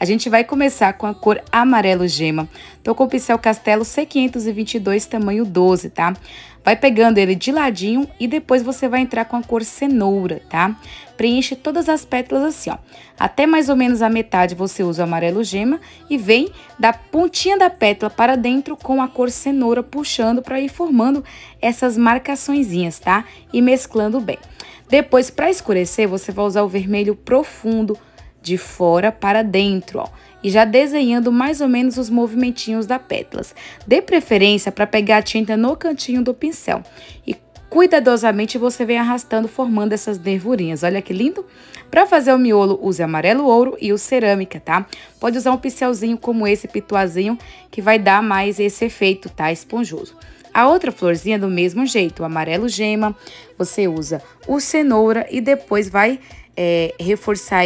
A gente vai começar com a cor amarelo gema. Tô com o pincel Castelo C522 tamanho 12, tá? Vai pegando ele de ladinho e depois você vai entrar com a cor cenoura, tá? Preenche todas as pétalas assim, ó. Até mais ou menos a metade você usa o amarelo gema e vem da pontinha da pétala para dentro com a cor cenoura puxando para ir formando essas marcaçõezinhas, tá? E mesclando bem. Depois, para escurecer, você vai usar o vermelho profundo, de fora para dentro, ó. E já desenhando mais ou menos os movimentinhos da pétalas. Dê preferência para pegar a tinta no cantinho do pincel. E cuidadosamente você vem arrastando, formando essas nervurinhas. Olha que lindo! Para fazer o miolo, use amarelo ouro e o cerâmica, tá? Pode usar um pincelzinho como esse pituazinho, que vai dar mais esse efeito, tá? Esponjoso. A outra florzinha é do mesmo jeito, o amarelo gema, você usa o cenoura e depois vai é, reforçar